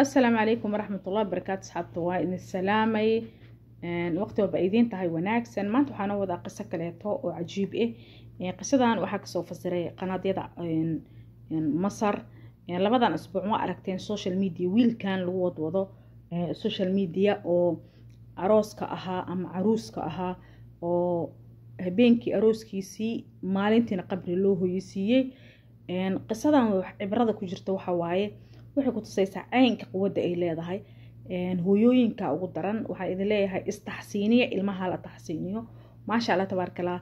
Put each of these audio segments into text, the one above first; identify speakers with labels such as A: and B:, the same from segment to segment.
A: asalaamu calaykum waraxmatullah ullahi barakaatu asxaabta waa idin salaamay waqti walba idiin tahay wanaagsan maanta waxaana wadaa qiso kaleeto oo cajiib ah qisadan waxaa kasoo fasiray qanaadyada masar labadan asbuuc ma aragteen social media wiilkan lagu wadwado social media oo arooska ahaa ama caruuska ahaa oo habeenkii arooskiisii maalintiina qabri loo hoyisiiyey qisadan cibrada ku jirta waxaa waaye waxay ku tusaysaa caynka quwadda ay leedahay hooyooyinka ugu daran waxaa idin leeyahay istaxsiiniya ilmaha la taxsiiniyo maasha alla tabaarkala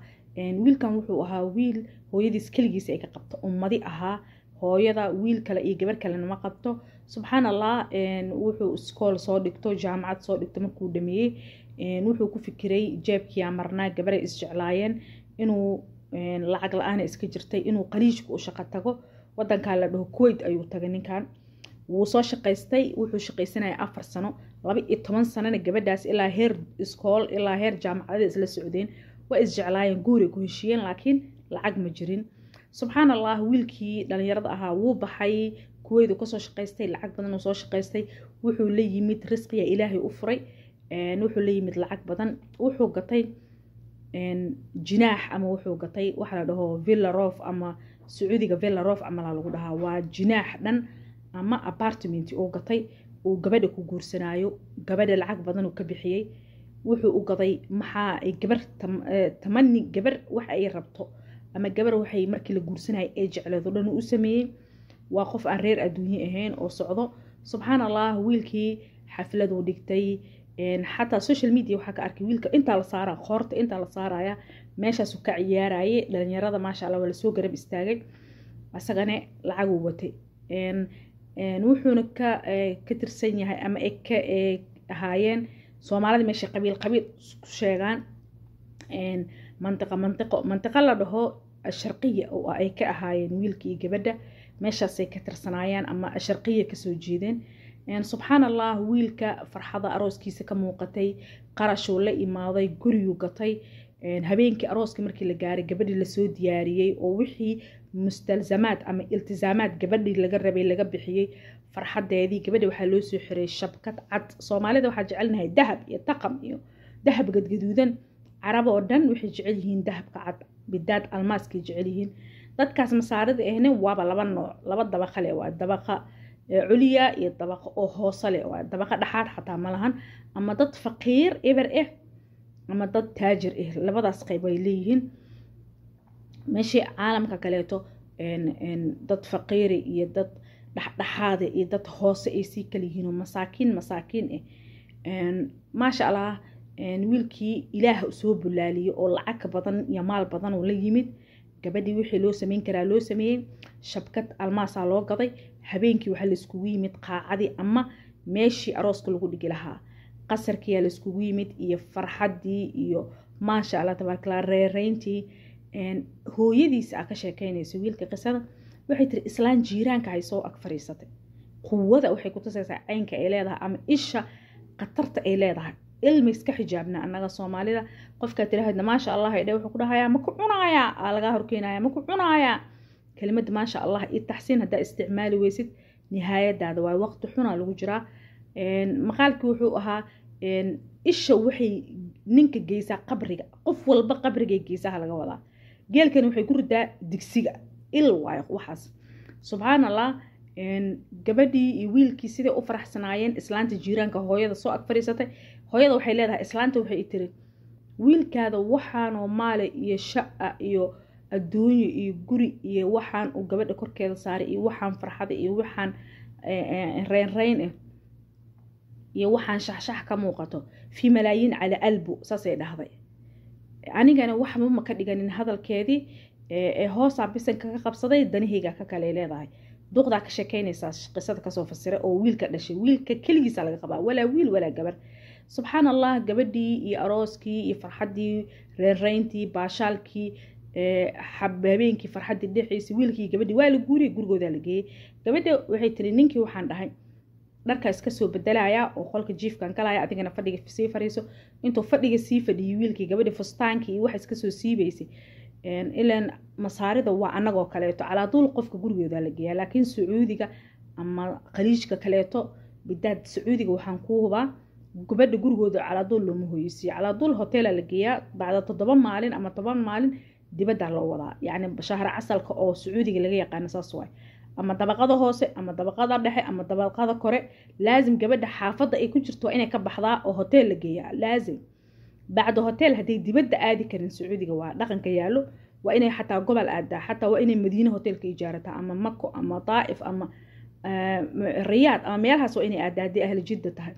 A: wiilkan wuxuu ahaa wiil hooyadiis keligiisa ay ka qabto ummadi ahaa hooyada wiil kale iyo gabar kalena ma qabto subxaan allah wuxuu iskool soo dhigto jaamacad soo dhigto markuu dhameeyey wuxuu ku fikiray jeebkiyaa marnaa gabaray isjeclaayeen inuu lacag la-aana iska jirtay inuu qaliijka u shaqo tago wadankaa la dhaho kuwait ayuu tagay ninkan wuu soo shaqaystay wuxuu shaqaysanaya afar sano laba iyo toban sanana gabadhaas ilaa heer iskool ilaa heer jaamacadada isla socdeen waa isjeclaayeen guuray ku heshiiyeen laakiin lacag ma jirin subxaan allah wiilkii dhallinyarada ahaa wuu baxay kuweydu kasoo shaqaystay lacag badan uu soo shaqaystay wuxuu la yimid risqiya ilaahay u furay wuxuu la yimid lacag badan wuxuu gatay jinaax ama wuxuu gatay waxa la dhaho villarof ama sacuudiga villarof ama la lagu dhahaa waa jinaax dhan ama apartment uu gatay uu gabadha ku guursanaayo gabadha lacag badan ka bixiyey wuxuu u gaday maxaa gabar eh, tamani gabar waxa ay rabto ama gabar waxay markii la guursanaya ee jecleedo dhan u sameeyey waa qof aan reer adduunye ahayn oo socdo subxaan allah wiilkii xafladuu dhigtay xataa social media waxaa ka arkay wiilka intaa la saara qoorta intaa la saaraya meeshaasu ka ciyaaraye dhalinyarada maasha allah waa lasoo garab istaagay asagane lacaguu watay wuxuuna ka eh, ka tirsan yahay ama ay ka eh, ahaayeen soomaalida meeshay qabiil qabiil isku sheegaan mantiqa mantiqo mantiqo la dhaho asharqiya oo ah ay ka ahaayeen wiilka gabadha meeshaasay ka tirsanaayeen ama asharqiya kasoo jeedeen subxaan allah wiilka farxada arooskiisa ka muuqatay qarashuu la imaaday guriyuu gatay habeenkii arooska markii la gaaray gabadhii lasoo diyaariyey oo wixii mustalzamaad ama iltisaamaad gabadhii laga rabay laga bixiyey farxadeedii gabadha waxaa loo soo xiray shabkad cad soomaalida waxaa jecelnahay dahab iyo taqam iyo dahab gadgaduudan carab oo dhan waxay jecel yihiin dahabka cad bidaad almaaskay jecel yihiin dadkaas masaarida ahne waaba laba nooc laba dabaqa leh waa dabaqa eh, culiya iyo dabaqa oo hoose leh waa dabaqa dhexaad xataa malahan ama dad faqiir eber ah ama dad taajir ah labadaas qayb ay leeyihiin meeshii caalamka kaleeto dad faqiiri iyo dad dhexdhexaada iyo dad hoose ay sii kalyihiinoo masaakiin masaakiin ah eh. maasha allah wiilkii ilaah soo bulaaliyey oo lacag badan iyo maal badan oo la yimid gabadhii wixii loo sameyn karaa loo sameeyey shabkad almaasaa loo gaday habeenkii waxaa laiskugu yimid qaacadii ama meeshii arooska lagu dhigi lahaa qasarkiyaa laiskugu yimid iyo farxaddii iyo maasha allah tabaarakala reereyntii hooyadiis a ka sheekeynaysa wiilka qisada waxay tiri islaan jiiraanka hay soo ag fariisatay quwada waxay ku caynka ay leedahay ama isha khatarta ay leedahay ilmi iska xijaabna anaga soomaalida qofkaa tiraahadna maasha allah idhe wuxuu ku dhahayaa ma ku cunaayaa aa lagaa horkeenayaa ma ku cunaayaa kelimada maasha allah iyo taxsiin haddaa isticmaali weysid nihaayadaada waayo waqti xuna lagu jiraa maqaalkii wuxuu ahaa isha waxay ninka geysaa qabriga qof walba qabrigay geysaha laga wadaa geelkan waxay ku ridaa digsiga il waayo waxaas subxaan allah gabadhii iyo wiilkii siday u faraxsanaayeen islaanta jiiraanka hooyada soo ag fadhiisatay hooyada waxay leedahay islaanta waxay tiri wiilkaada waxaanoo maale iyo sha'a iyo adduunyo iyo guri iyo waxaan uu gabadha korkeeda saaray iyo waxaan farxada iyo waxaan reynreyn eh, eh, ah eh, iyo waxaan shaxshax ka muuqato fii malaayiin calaa albu saasay dhahday anigana waxba ka dhiganin hadalkeedii ee hoosaa abisan kaga qabsaday danahayga ka kale leedahay duqdaa ka sheekeynaysaa qisada kasoo fasira oo wiilka dhashay wiilka keligiisa laga qabaa walaa wiil walaa gabar subxaan allah gabadhii iyo arooskii iyo farxaddii reerayntii baashaalkii habeenkii farxaddii dhexaysii wiilkii gabadhii waa la guuriyay gurigoodaa la geeyey gabadha waxay tiri ninkii waxaan dhahay dharkaa iska soo bedelaya oo qolka jiifkan galaya adigana fadhiga sii fariiso intuu fadhiga sii fadhiyay wiilkii gabadhi fustaankii iyo waxa iskasoo siibaysay ilaan masaarida waa anagoo kaleeto calaaduul qofka gurigooda la geeyaa laakiin sacuudiga ama khaliijka kaleeto bidaad sacuudiga waxaan kuu hubaa gabadha gurigooda calaaduul looma hoyeysiiyo calaaduul hoteela la geeyaa bacda toddoba maalin ama toban maalin dibaddaa loo wadaa yacni shahra casalka oo sacuudiga laga yaqaana saas waay ama dabaqada hoose ama dabaqada dhexe ama dabaqada kore laazim gabadha xaafada ay ku jirto waa inay ka baxdaa oo hoteel la geeya laazim bacda hoteel haday dibadda aadi karin sacuudiga waa dhaqanka yaalo waa inay xataa gobol aadaa xataa waa inay madiine hoteelka ijaarataa ama mako ama daa'if ama eh, riyaad ama meelahaas waa inay aadaa hadday ahli jidda tahay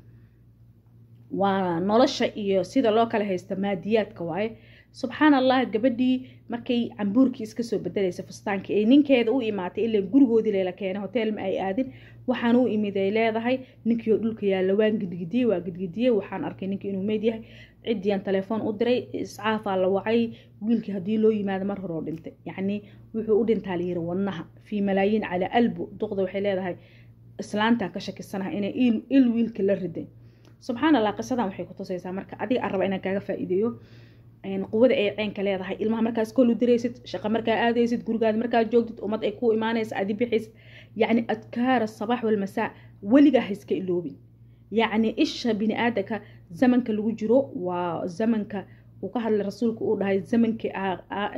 A: waa nolosha iyo sida loo kala haysta maadiyaadka waaye subxaan allah gabadhii markay cambuurkii iskasoo soo bedelaysa fustaankii ay ninkeeda u imaatay ilan gurigoodii leela keenay hotel ma ay aadin waxaan u imid ay leedahay ninkii dhulka yaalla waan gidgidiyey waa gidgidiyey waxaan arkay ninkii inuu meyd yahay ciddiyaan telefoon u diray iscaafaa la wacay wiilkii haddii loo yimaado mar horeo dhintay yacnii wuxuu u dhintaa layiri wadnaha fii malaayiin calaa albo duqda waxay leedahay islaantaa ka shakisanaha inay il wiilka la riday subxaan allah qisadan waxay ku tusaysaa marka adiga araba inaan kaaga faa'iideeyo quwada ay ceenka leedahay ilmaha markaas kolu diraysid shaqo markaa aadaysid gurigaada markaa joogtid ummad ay ku imaanaysa aadi bixis yacni adkaara sabaax walmasaa weligaa hayska iloobin yacni isha bini aadanka zamanka lagu jiro waa zamanka uu ka hadlay rasuulka uu dhahay zamankii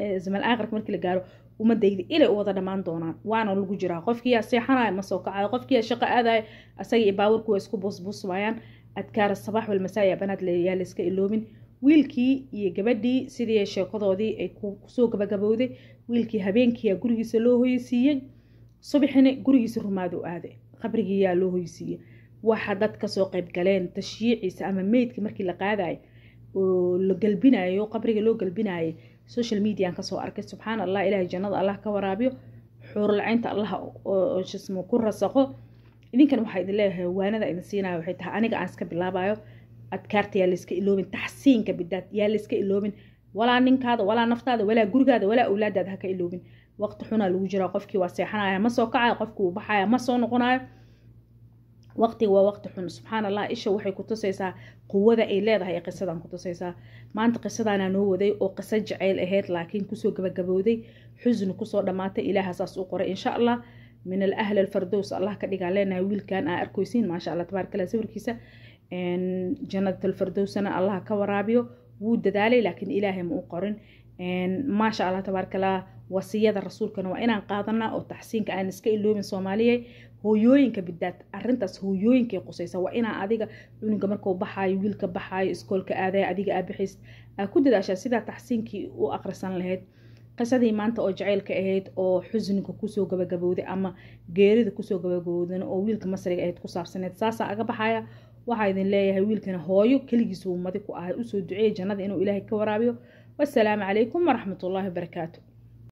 A: e, zaman aakirka markii la gaaro ummadayda ilay u wada dhammaan doonaan waana lagu jiraa qofkiiyaa seexanaya ma soo kacayo qofkiiyaa shaqo aadaya asaga iyo baawarku waa isku buusbuus adkaara sabaax walmasaa ee banaad yaa layska iloobin wiilkii iyo gabadhii sidii sheekadoodii ay kusoo gabagabowday wiilkii habeenkiiyaa gurigiisa loo hoysiiyey subaxina gurigiisa rumaad u aaday qabrigiiyaa loo hoysiiyey waxa dad kasoo qayb galeen tashyiiciisa ama meydka markii la qaadayo oo la galbinayo qabriga loo galbinayo social mediaan kasoo arkay subxaan allah ilaahay jannada allah ka waraabiyo xuurlacaynta allah shismo ku rasaqo idinkan waxaa idin leeyahay waanada idin siinaya waxay tahay aniga aan iska bilaabayo adkaarta yaa layska iloobin taxsiinka bidaad yaa layska iloobin walaa ninkaada walaa naftaada walaa gurigaada walaa awlaadaada haka iloobin waqti xunaa lagu jiraa qofkii waa seexanaya ma soo kacaya qofkii wuu baxaya ma soo noqonayo waqtiga waa waqti xun subxaan allah isha waxay ku tusaysaa quwada ay leedahay ee qisadan ku tusaysaa maanta qisadaanaa noo waday oo qiso jaceyl ahayd laakiin kusoo gabagabowday xusni kusoo dhammaatay ilaaha saas u qoray insha allah min al ahl alfardows allah ka dhigaa leenahay wiilkan aa arkoysiin maasha allah tabaarkala sawirkiisa janatulfardowsana allah ka waraabiyo wuu dadaalay laakiin ilaahay ma u qorin maasha allah tabaarkala wasiyada rasuulkana waa inaan qaadanaa oo taxsiinka aan iska iloobin soomaaliya hooyooyinka bidaad arintaas hooyooyinkay qusaysa waa inaa adiga cunuga markuu baxaayo wiilka baxaayo iskoolka aadayo adiga aabixiis aa ku dadaashaa sidaa taxsiinkii u aqrisan lahayd qisadii maanta oo jacaylka ahayd oo xusniga kusoo gabagabowday ama geerida kusoo gabagabowdana oo wiilka masriga ahayd ku saabsaneed saasaa aga baxaya waxaa idin leeyahay wiilkana hooyo keligiis uu ku ahay usoo duceeya jannada inuu ilaahay ka waraabiyo wasalaamu calaykum waraxmatullaahi wabarakaatu